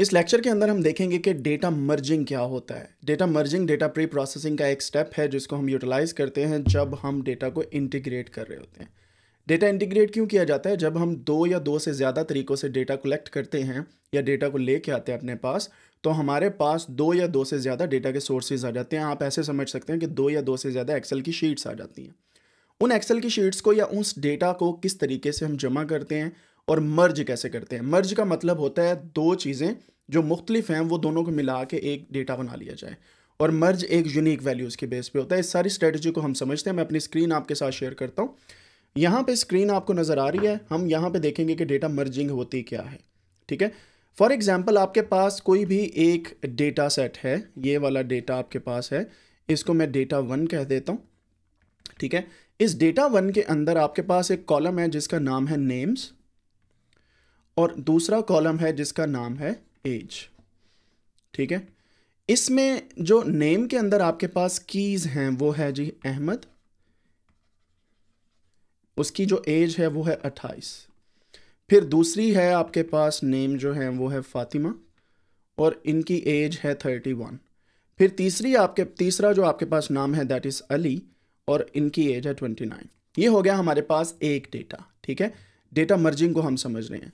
इस लेक्चर के अंदर हम देखेंगे कि डेटा मर्जिंग क्या होता है data merging data preprocessing का एक स्टेप है जिसको हम यूटिलाइज़ करते हैं जब हम डेटा को इंटीग्रेट कर रहे होते हैं डेटा इंटीग्रेट क्यों किया जाता है जब हम दो या दो से ज़्यादा तरीक़ों से डेटा कलेक्ट करते हैं या डेटा को लेके आते हैं अपने पास तो हमारे पास दो या दो से ज़्यादा डेटा के सोर्सेज आ जाते हैं आप ऐसे समझ सकते हैं कि दो या दो से ज़्यादा एक्सेल की शीट्स आ जाती हैं उन एक्सेल की शीट्स को या उस डेटा को किस तरीके से हम जमा करते हैं और मर्ज कैसे करते हैं मर्ज का मतलब होता है दो चीज़ें जो मुख्तलिफ हैं वो दोनों को मिला के एक डेटा बना लिया जाए और मर्ज एक यूनिक वैल्यूज़ के बेस पे होता है इस सारी स्ट्रेटजी को हम समझते हैं मैं अपनी स्क्रीन आपके साथ शेयर करता हूँ यहाँ पे स्क्रीन आपको नज़र आ रही है हम यहाँ पे देखेंगे कि डेटा मर्जिंग होती क्या है ठीक है फॉर एग्ज़ाम्पल आपके पास कोई भी एक डेटा सेट है ये वाला डेटा आपके पास है इसको मैं डेटा वन कह देता हूँ ठीक है इस डेटा वन के अंदर आपके पास एक कॉलम है जिसका नाम है नेम्स और दूसरा कॉलम है जिसका नाम है एज ठीक है इसमें जो नेम के अंदर आपके पास कीज़ हैं वो है जी अहमद उसकी जो एज है वो है अट्ठाईस फिर दूसरी है आपके पास नेम जो है वो है फ़ातिमा और इनकी एज है थर्टी वन फिर तीसरी आपके तीसरा जो आपके पास नाम है दैट इज़ अली और इनकी एज है ट्वेंटी नाइन ये हो गया हमारे पास एक डेटा ठीक है डेटा मर्जिंग को हम समझ रहे हैं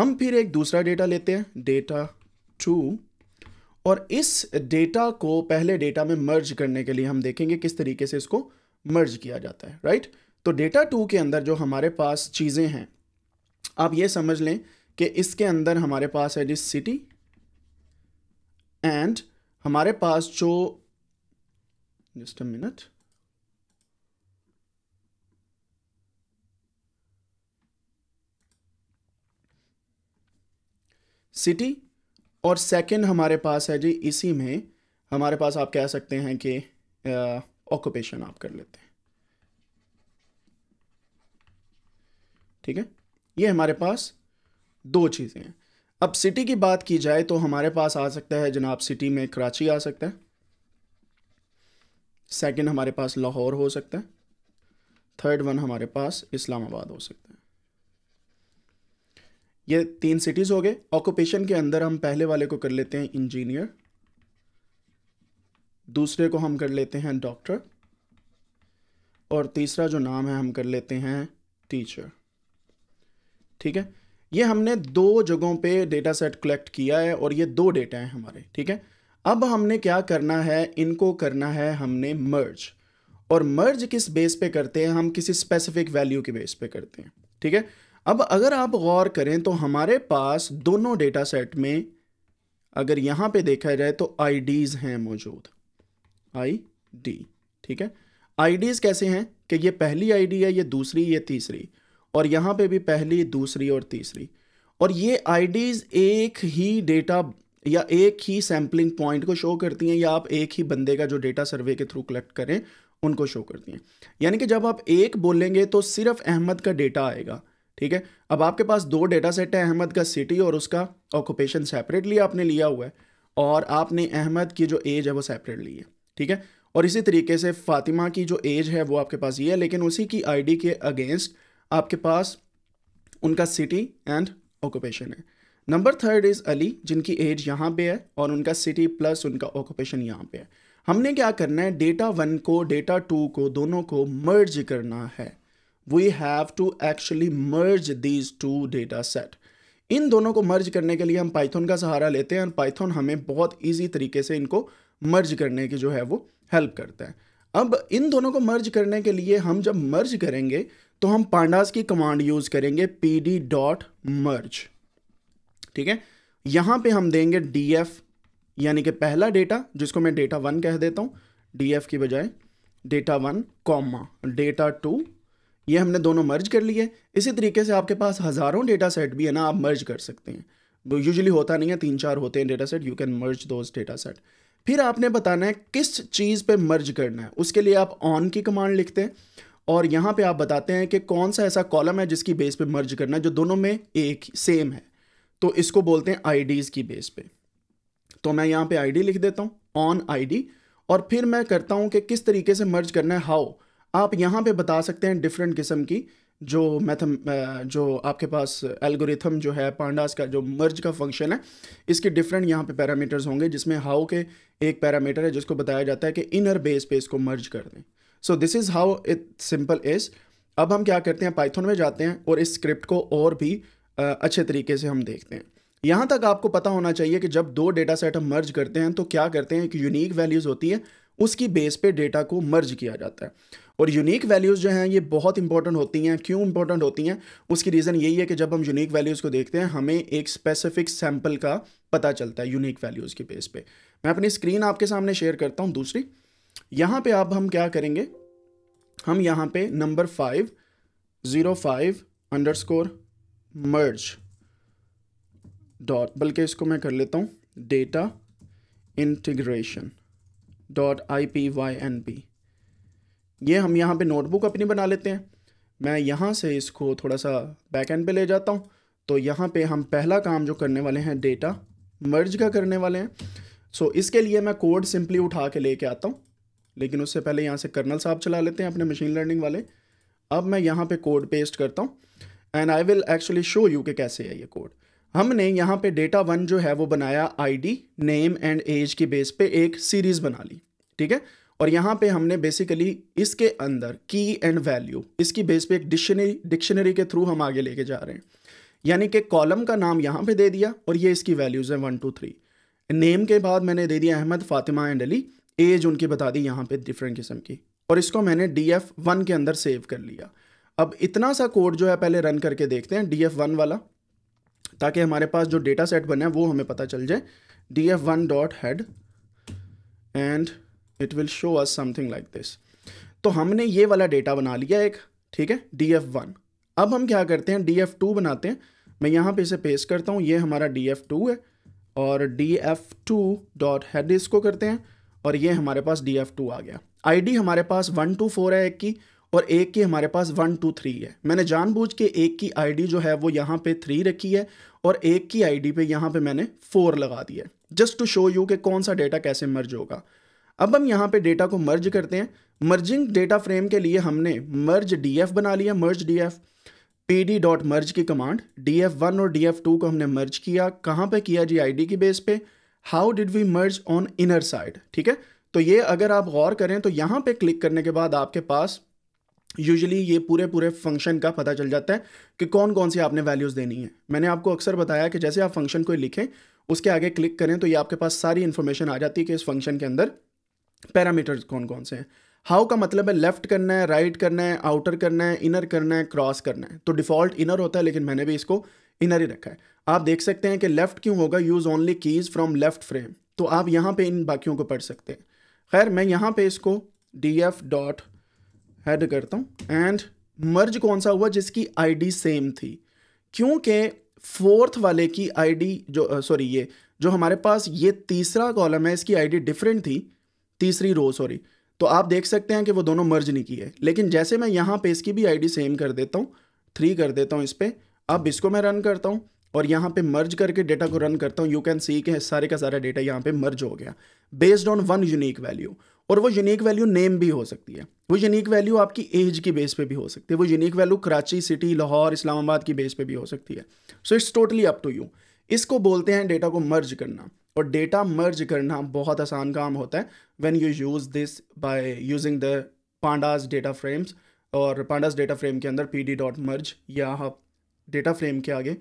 हम फिर एक दूसरा डेटा लेते हैं डेटा टू और इस डेटा को पहले डेटा में मर्ज करने के लिए हम देखेंगे किस तरीके से इसको मर्ज किया जाता है राइट तो डेटा टू के अंदर जो हमारे पास चीज़ें हैं आप ये समझ लें कि इसके अंदर हमारे पास है जिस सिटी एंड हमारे पास जो जस्ट अ मिनट सिटी और सेकंड हमारे पास है जी इसी में हमारे पास आप कह सकते हैं कि ऑक्यूपेशन आप कर लेते हैं ठीक है ये हमारे पास दो चीज़ें हैं अब सिटी की बात की जाए तो हमारे पास आ सकता है जनाब सिटी में कराची आ सकता है सेकंड हमारे पास लाहौर हो सकता है थर्ड वन हमारे पास इस्लामाबाद हो सकता है ये तीन सिटीज़ हो गए ऑक्यूपेशन के अंदर हम पहले वाले को कर लेते हैं इंजीनियर दूसरे को हम कर लेते हैं डॉक्टर और तीसरा जो नाम है हम कर लेते हैं टीचर ठीक है ये हमने दो जगहों पे डेटा सेट कलेक्ट किया है और ये दो डेटा हैं हमारे ठीक है अब हमने क्या करना है इनको करना है हमने मर्ज और मर्ज किस बेस पे करते हैं हम किसी स्पेसिफिक वैल्यू के बेस पे करते हैं ठीक है अब अगर आप गौर करें तो हमारे पास दोनों डेटा सेट में अगर यहाँ पे देखा जाए तो आईडीज़ हैं मौजूद आई डी ठीक है आईडीज़ कैसे हैं कि ये पहली आईडी है ये दूसरी ये तीसरी और यहाँ पे भी पहली दूसरी और तीसरी और ये आईडीज़ एक ही डेटा या एक ही सैम्पलिंग पॉइंट को शो करती हैं या आप एक ही बंदे का जो डेटा सर्वे के थ्रू कलेक्ट करें उनको शो करती हैं यानी कि जब आप एक बोलेंगे तो सिर्फ अहमद का डेटा आएगा ठीक है अब आपके पास दो डेटा सेट है अहमद का सिटी और उसका ऑक्यूपेशन सेपरेटली आपने लिया हुआ है और आपने अहमद की जो एज है वो सेपरेट ली है ठीक है और इसी तरीके से फातिमा की जो एज है वो आपके पास ये है लेकिन उसी की आईडी के अगेंस्ट आपके पास उनका सिटी एंड ऑक्यूपेशन है नंबर थर्ड इज़ अली जिनकी एज यहाँ पे है और उनका सिटी प्लस उनका ऑक्यूपेशन यहाँ पे है हमने क्या करना है डेटा वन को डेटा टू को दोनों को मर्ज करना है we have to actually merge these two data set इन दोनों को मर्ज करने के लिए हम पाइथन का सहारा लेते हैं और पाइथन हमें बहुत ईजी तरीके से इनको मर्ज करने की जो है वो हेल्प करता है अब इन दोनों को मर्ज करने के लिए हम जब मर्ज करेंगे तो हम पांडास की कमांड यूज करेंगे पी डी डॉट मर्ज ठीक है यहां पे हम देंगे डी एफ यानी कि पहला डेटा जिसको मैं डेटा वन कह देता हूं डी एफ की बजाय data one comma data two ये हमने दोनों मर्ज कर लिए इसी तरीके से आपके पास हज़ारों डेटा सेट भी है ना आप मर्ज कर सकते हैं यूजली तो होता नहीं है तीन चार होते हैं data set you can merge those data set फिर आपने बताना है किस चीज़ पे मर्ज करना है उसके लिए आप ऑन की कमांड लिखते हैं और यहाँ पे आप बताते हैं कि कौन सा ऐसा कॉलम है जिसकी बेस पे मर्ज करना है जो दोनों में एक सेम है तो इसको बोलते हैं आईडीज़ की बेस पे तो मैं यहाँ पे आईडी लिख देता हूँ ऑन आईडी और फिर मैं करता हूँ कि किस तरीके से मर्ज करना है हाउ आप यहाँ पे बता सकते हैं डिफरेंट किस्म की जो मैथम जो आपके पास एल्गोरिथम जो है पांडास का जो मर्ज का फंक्शन है इसके डिफरेंट यहाँ पे पैरामीटर्स होंगे जिसमें हाउ के एक पैरामीटर है जिसको बताया जाता है कि इनर बेस पे इसको मर्ज कर दें so this is how it simple is अब हम क्या करते हैं पाइथन में जाते हैं और इस स्क्रिप्ट को और भी अच्छे तरीके से हम देखते हैं यहाँ तक आपको पता होना चाहिए कि जब दो डेटा सेट हम मर्ज करते हैं तो क्या करते हैं एक यूनिक वैल्यूज़ होती है उसकी बेस पे डेटा को मर्ज किया जाता है और यूनिक वैल्यूज़ जो हैं ये बहुत इंपॉर्टेंट होती हैं क्यों इंपॉर्टेंट होती हैं उसकी रीज़न यही है कि जब हम यूनिक वैल्यूज़ को देखते हैं हमें एक स्पेसिफिक सैम्पल का पता चलता है यूनिक वैल्यूज़ के बेस पे मैं अपनी स्क्रीन आपके सामने शेयर करता हूँ दूसरी यहाँ पर आप हम क्या करेंगे हम यहाँ पर number five zero five underscore merge dot बल्कि इसको मैं कर लेता हूँ data integration dot I P Y N P ये हम यहाँ पे नोटबुक अपनी बना लेते हैं मैं यहाँ से इसको थोड़ा सा बैक एंड पे ले जाता हूँ तो यहाँ पे हम पहला काम जो करने वाले हैं डेटा मर्ज का करने वाले हैं सो so, इसके लिए मैं कोड सिंपली उठा के लेके आता हूँ लेकिन उससे पहले यहाँ से कर्नल साहब चला लेते हैं अपने मशीन लर्निंग वाले अब मैं यहाँ पे कोड पेस्ट करता हूँ and I will actually show you के कैसे है ये कोड हमने यहाँ पे डेटा वन जो है वो बनाया आईडी नेम एंड एज की बेस पे एक सीरीज़ बना ली ठीक है और यहाँ पे हमने बेसिकली इसके अंदर की एंड वैल्यू इसकी बेस पे एक डिक्शनरी डिक्शनरी के थ्रू हम आगे लेके जा रहे हैं यानी कि कॉलम का नाम यहाँ पे दे दिया और ये इसकी वैल्यूज़ हैं वन टू थ्री नेम के बाद मैंने दे दिया अहमद फातिमा एंड अली एज उनकी बता दी यहाँ पे डिफरेंट किस्म की और इसको मैंने डी एफ वन के अंदर सेव कर लिया अब इतना सा कोड जो है पहले रन करके देखते हैं डी एफ वन वाला ताकि हमारे पास जो डेटा सेट बने वो हमें पता चल जाए D F one dot head and it will show us something like this तो हमने ये वाला डेटा बना लिया एक ठीक है डी एफ वन अब हम क्या करते हैं डी एफ टू बनाते हैं मैं यहाँ पे इसे पेश करता हूँ ये हमारा डी एफ टू है और D F two dot head इसको करते हैं और ये हमारे पास डी एफ टू आ गया आई डी हमारे पास वन टू फोर है एक की और एक की हमारे पास वन टू थ्री है मैंने जानबूझ के एक की आईडी जो है वो यहाँ पे थ्री रखी है और एक की आईडी पे यहाँ पे मैंने फोर लगा दिया जस्ट टू शो यू कि कौन सा डेटा कैसे मर्ज होगा अब हम यहाँ पे डेटा को मर्ज करते हैं मर्जिंग डेटा फ्रेम के लिए हमने मर्ज डी बना लिया merge D F P D dot merge की कमांड डी एफ वन और डी एफ टू को हमने मर्ज किया कहाँ पे किया जी आई डी की बेस पे how did we merge on inner side ठीक है तो ये अगर आप गौर करें तो यहाँ पे क्लिक करने के बाद आपके पास यूजली ये पूरे पूरे फंक्शन का पता चल जाता है कि कौन कौन सी आपने वैल्यूज़ देनी है मैंने आपको अक्सर बताया कि जैसे आप फंक्शन कोई लिखें उसके आगे क्लिक करें तो ये आपके पास सारी इन्फॉर्मेशन आ जाती है कि इस फंक्शन के अंदर पैरामीटर्स कौन कौन से हैं हाउ का मतलब है लेफ्ट करना है राइट right करना है आउटर करना है इनर करना है क्रॉस करना है तो डिफ़ॉल्ट इनर होता है लेकिन मैंने भी इसको इनर ही रखा है आप देख सकते हैं कि लेफ़्ट क्यों होगा use only keys from left frame तो आप यहाँ पर इन बाकियों को पढ़ सकते हैं खैर मैं यहाँ पर इसको डी एफ डॉट हेड करता हूँ एंड मर्ज कौन सा हुआ जिसकी आईडी सेम थी क्योंकि फोर्थ वाले की आईडी जो सॉरी ये जो हमारे पास ये तीसरा कॉलम है इसकी आईडी डिफरेंट थी तीसरी रो सॉरी तो आप देख सकते हैं कि वो दोनों मर्ज नहीं किए लेकिन जैसे मैं यहाँ पे इसकी भी आईडी सेम कर देता हूँ थ्री कर देता हूँ इस पर अब इसको मैं रन करता हूँ और यहाँ पे मर्ज करके डेटा को रन करता हूँ यू कैन सी के सारे का सारा डेटा यहाँ पे मर्ज हो गया based on one unique value और वो यूनिक वैल्यू नेम भी हो सकती है वो यूनिक वैल्यू आपकी एज की बेस पे भी हो सकती है वो unique value Karachi city Lahore Islamabad की बेस पे भी हो सकती है so it's totally up to you इसको बोलते हैं डेटा को मर्ज करना और डेटा मर्ज करना बहुत आसान काम होता है when you use this by using the pandas data frames और पांडास डेटा फ्रेम के अंदर पी डी डॉट मर्ज या आप डेटा फ्रेम के आगे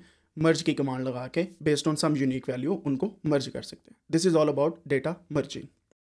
मर्ज की कमांड लगा के based on some unique value उनको मर्ज कर सकते हैं this is all about data merging